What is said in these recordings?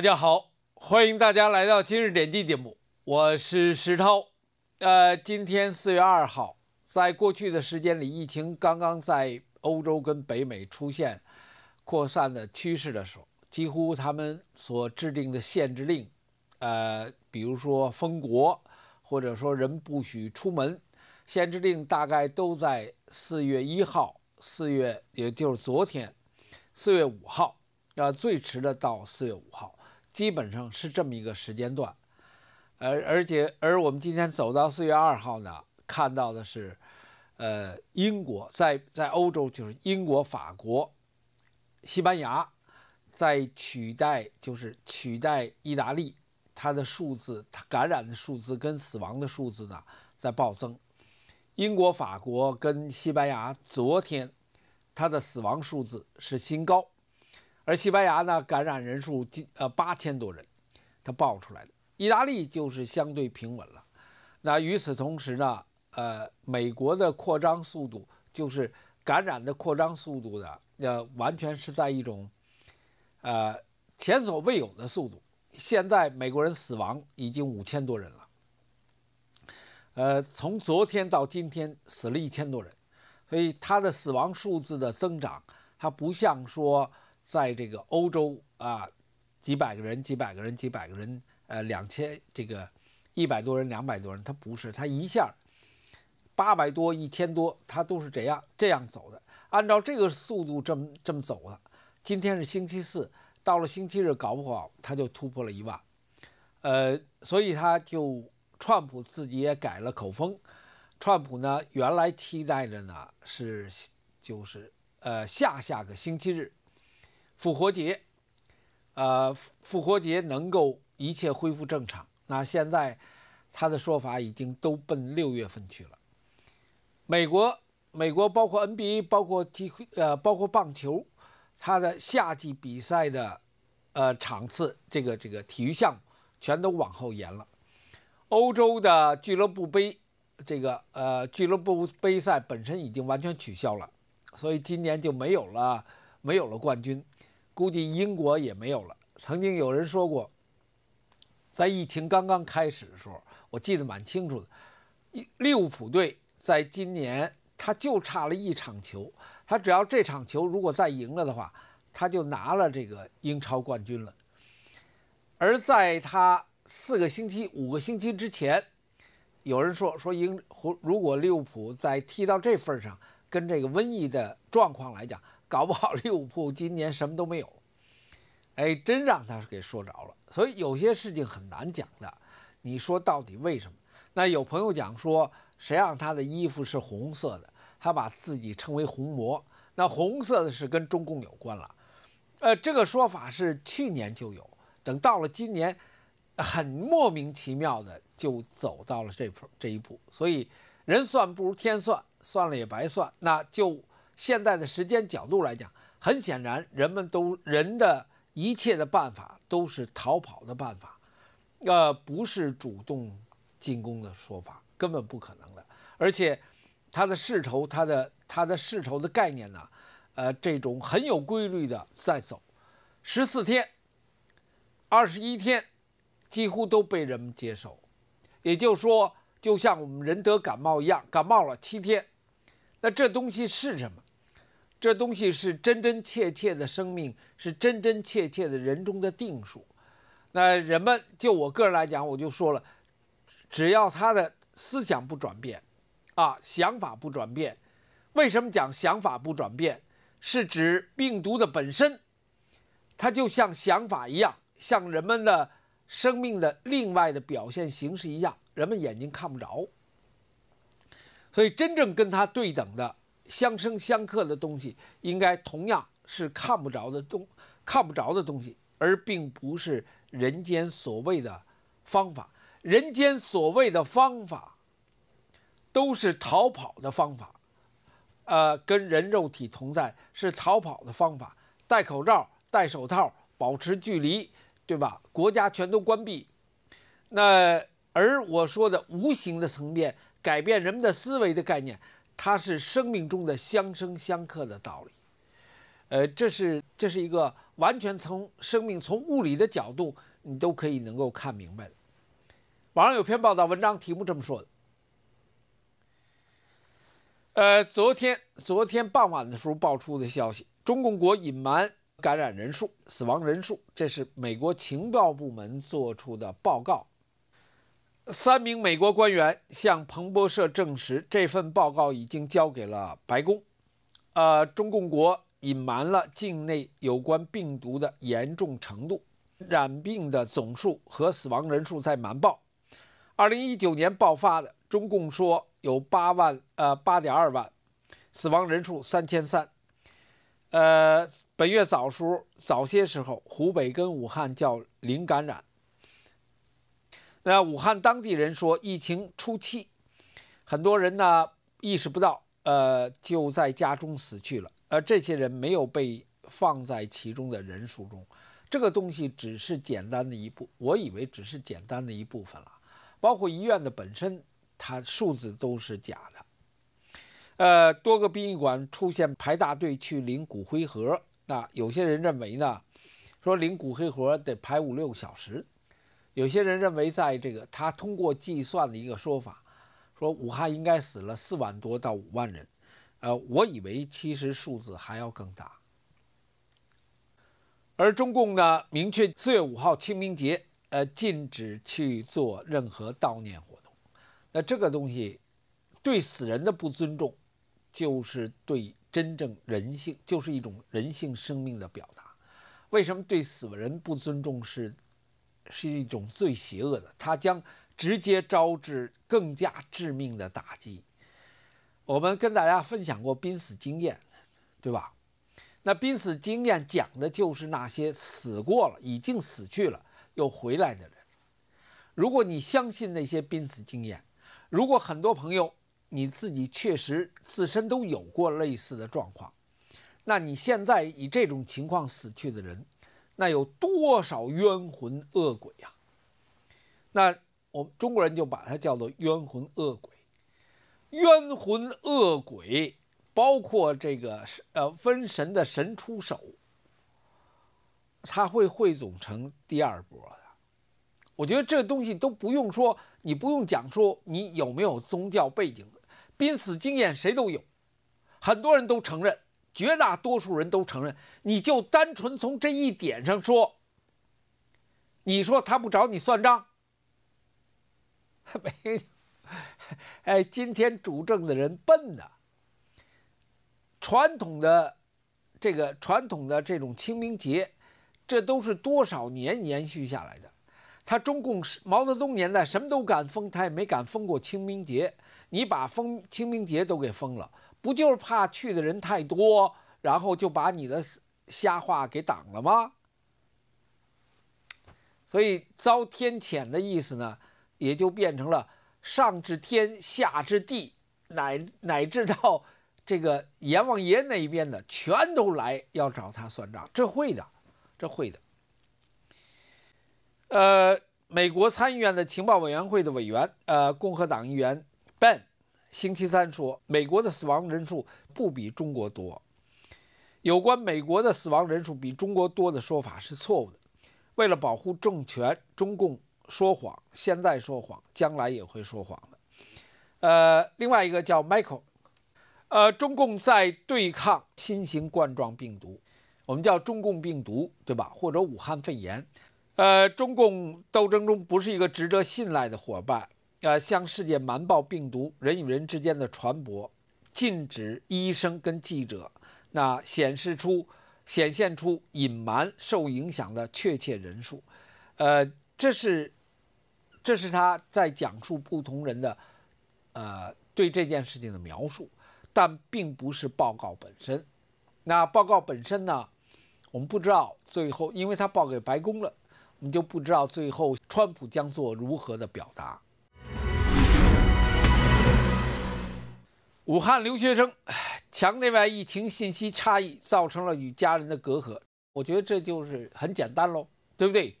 大家好，欢迎大家来到今日点击节目，我是石涛。呃，今天四月二号，在过去的时间里，疫情刚刚在欧洲跟北美出现扩散的趋势的时候，几乎他们所制定的限制令，呃，比如说封国，或者说人不许出门，限制令大概都在四月一号，四月也就是昨天，四月五号，啊，最迟的到四月五号。基本上是这么一个时间段，而而且而我们今天走到四月二号呢，看到的是，呃，英国在在欧洲就是英国、法国、西班牙，在取代就是取代意大利，它的数字，它感染的数字跟死亡的数字呢在暴增，英国、法国跟西班牙昨天它的死亡数字是新高。而西班牙呢，感染人数近呃八千多人，它报出来的。意大利就是相对平稳了。那与此同时呢，呃，美国的扩张速度，就是感染的扩张速度呢，呃，完全是在一种呃前所未有的速度。现在美国人死亡已经五千多人了，呃，从昨天到今天死了一千多人，所以它的死亡数字的增长，它不像说。在这个欧洲啊，几百个人，几百个人，几百个人，呃，两千这个，一百多人，两百多人，他不是，他一下八百多，一千多，他都是这样这样走的。按照这个速度这么这么走的，今天是星期四，到了星期日搞不好他就突破了一万，呃，所以他就川普自己也改了口风。川普呢，原来期待着呢是就是呃下下个星期日。复活节，呃，复复活节能够一切恢复正常。那现在，他的说法已经都奔六月份去了。美国，美国包括 NBA，包括击呃，包括棒球，他的夏季比赛的，呃，场次，这个这个体育项目全都往后延了。欧洲的俱乐部杯，这个呃，俱乐部杯赛本身已经完全取消了，所以今年就没有了，没有了冠军。估计英国也没有了。曾经有人说过，在疫情刚刚开始的时候，我记得蛮清楚的。利利物浦队在今年，他就差了一场球，他只要这场球如果再赢了的话，他就拿了这个英超冠军了。而在他四个星期、五个星期之前，有人说说英，如果利物浦在踢到这份上，跟这个瘟疫的状况来讲。搞不好利物浦今年什么都没有，哎，真让他给说着了。所以有些事情很难讲的，你说到底为什么？那有朋友讲说，谁让他的衣服是红色的，他把自己称为红魔，那红色的是跟中共有关了。呃，这个说法是去年就有，等到了今年，很莫名其妙的就走到了这步这一步。所以人算不如天算，算了也白算，那就。现在的时间角度来讲，很显然，人们都人的一切的办法都是逃跑的办法，呃，不是主动进攻的说法，根本不可能的。而且，它的世仇，它的它的世仇的概念呢，呃，这种很有规律的在走，十四天、二十一天，几乎都被人们接受。也就是说，就像我们人得感冒一样，感冒了七天，那这东西是什么？这东西是真真切切的生命，是真真切切的人中的定数。那人们，就我个人来讲，我就说了，只要他的思想不转变，啊，想法不转变。为什么讲想法不转变？是指病毒的本身，它就像想法一样，像人们的生命的另外的表现形式一样，人们眼睛看不着。所以，真正跟它对等的。相生相克的东西，应该同样是看不着的东，看不着的东西，而并不是人间所谓的方法。人间所谓的方法，都是逃跑的方法，呃，跟人肉体同在是逃跑的方法，戴口罩、戴手套、保持距离，对吧？国家全都关闭。那而我说的无形的层面，改变人们的思维的概念。它是生命中的相生相克的道理，呃，这是这是一个完全从生命从物理的角度，你都可以能够看明白的。网上有篇报道，文章题目这么说的，呃，昨天昨天傍晚的时候爆出的消息，中共国隐瞒感染人数、死亡人数，这是美国情报部门做出的报告。三名美国官员向彭博社证实，这份报告已经交给了白宫。呃，中共国隐瞒了境内有关病毒的严重程度、染病的总数和死亡人数在瞒报。二零一九年爆发的中共说有八万，呃，八点二万，死亡人数三千三。呃，本月早时候，早些时候，湖北跟武汉叫零感染。那武汉当地人说，疫情初期，很多人呢意识不到，呃，就在家中死去了，而这些人没有被放在其中的人数中。这个东西只是简单的一部我以为只是简单的一部分了。包括医院的本身，它数字都是假的。呃，多个殡仪馆出现排大队去领骨灰盒，那有些人认为呢，说领骨灰盒得排五六个小时。有些人认为，在这个他通过计算的一个说法，说武汉应该死了四万多到五万人，呃，我以为其实数字还要更大。而中共呢，明确四月五号清明节，呃，禁止去做任何悼念活动。那这个东西对死人的不尊重，就是对真正人性，就是一种人性生命的表达。为什么对死人不尊重是？是一种最邪恶的，它将直接招致更加致命的打击。我们跟大家分享过濒死经验，对吧？那濒死经验讲的就是那些死过了、已经死去了又回来的人。如果你相信那些濒死经验，如果很多朋友你自己确实自身都有过类似的状况，那你现在以这种情况死去的人。那有多少冤魂恶鬼呀？那我们中国人就把它叫做冤魂恶鬼。冤魂恶鬼包括这个呃分神的神出手，他会汇总成第二波的。我觉得这东西都不用说，你不用讲说你有没有宗教背景，濒死经验谁都有，很多人都承认。绝大多数人都承认，你就单纯从这一点上说，你说他不找你算账，没？哎，今天主政的人笨呐。传统的，这个传统的这种清明节，这都是多少年延续下来的。他中共毛泽东年代什么都敢封，他也没敢封过清明节。你把封清明节都给封了。不就是怕去的人太多，然后就把你的瞎话给挡了吗？所以遭天谴的意思呢，也就变成了上至天，下至地，乃乃至到这个阎王爷那一边的，全都来要找他算账。这会的，这会的。呃，美国参议院的情报委员会的委员，呃，共和党议员 Ben。星期三说，美国的死亡人数不比中国多。有关美国的死亡人数比中国多的说法是错误的。为了保护政权，中共说谎，现在说谎，将来也会说谎的。呃，另外一个叫 Michael，呃，中共在对抗新型冠状病毒，我们叫中共病毒，对吧？或者武汉肺炎，呃，中共斗争中不是一个值得信赖的伙伴。呃，向世界瞒报病毒，人与人之间的传播，禁止医生跟记者，那显示出显现出隐瞒受影响的确切人数，呃，这是这是他在讲述不同人的，呃，对这件事情的描述，但并不是报告本身。那报告本身呢，我们不知道最后，因为他报给白宫了，我们就不知道最后川普将做如何的表达。武汉留学生，强内外疫情信息差异造成了与家人的隔阂。我觉得这就是很简单喽，对不对？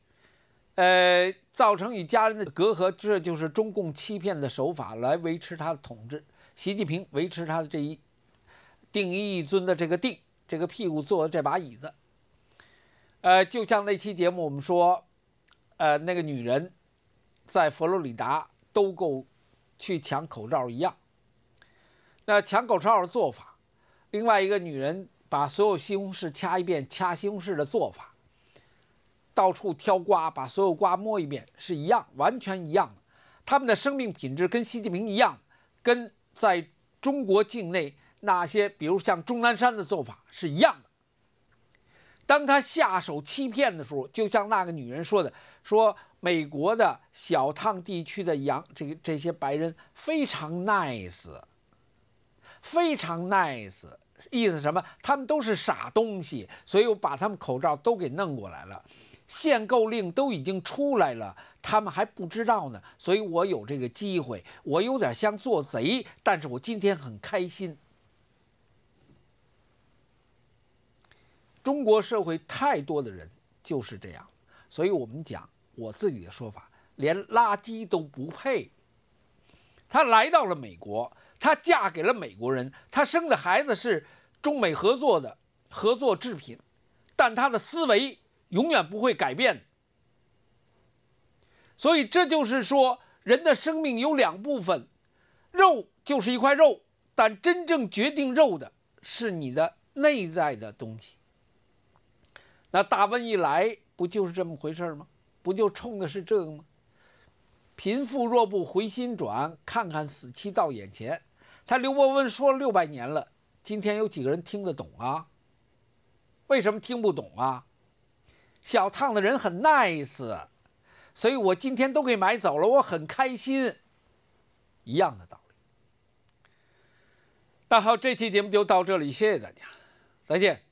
呃，造成与家人的隔阂，这就是中共欺骗的手法来维持他的统治。习近平维持他的这一定一尊的这个定，这个屁股坐的这把椅子。呃，就像那期节目我们说，呃，那个女人在佛罗里达都够去抢口罩一样。那抢狗哨的做法，另外一个女人把所有西红柿掐一遍，掐西红柿的做法，到处挑瓜，把所有瓜摸一遍，是一样，完全一样的。他们的生命品质跟习近平一样，跟在中国境内那些，比如像钟南山的做法是一样的。当他下手欺骗的时候，就像那个女人说的，说美国的小烫地区的洋这个这些白人非常 nice。非常 nice，意思什么？他们都是傻东西，所以我把他们口罩都给弄过来了。限购令都已经出来了，他们还不知道呢，所以我有这个机会，我有点像做贼，但是我今天很开心。中国社会太多的人就是这样，所以我们讲我自己的说法，连垃圾都不配。她来到了美国，她嫁给了美国人，她生的孩子是中美合作的、合作制品，但她的思维永远不会改变。所以，这就是说，人的生命有两部分，肉就是一块肉，但真正决定肉的是你的内在的东西。那大瘟一来，不就是这么回事吗？不就冲的是这个吗？贫富若不回心转，看看死期到眼前。他刘伯温说了六百年了，今天有几个人听得懂啊？为什么听不懂啊？小烫的人很 nice，所以我今天都给买走了，我很开心。一样的道理。那好，这期节目就到这里，谢谢大家，再见。